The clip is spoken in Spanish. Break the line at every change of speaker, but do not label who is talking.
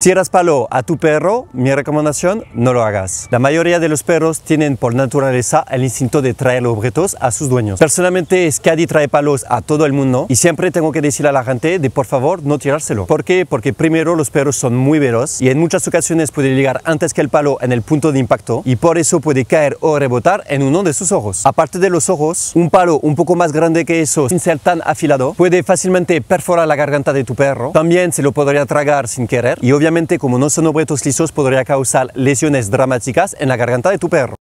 Si
eras palo a tu perro, mi recomendación,
no lo hagas.
La mayoría de los perros tienen por naturaleza el instinto de traer objetos a sus dueños. Personalmente, Skadi trae palos a todo el mundo y siempre tengo que decirle a la gente de por favor no tirárselo. ¿Por qué? Porque primero los perros son muy veloz y en muchas ocasiones puede llegar antes que el palo en el punto de impacto y por eso puede caer o rebotar en uno de sus ojos. Aparte de los ojos, un palo un poco más grande que eso sin ser tan afilado puede fácilmente perforar la garganta de tu perro. También se lo podría tragar sin querer y obviamente Obviamente, como no son objetos lisos, podría causar lesiones dramáticas en la garganta de tu perro.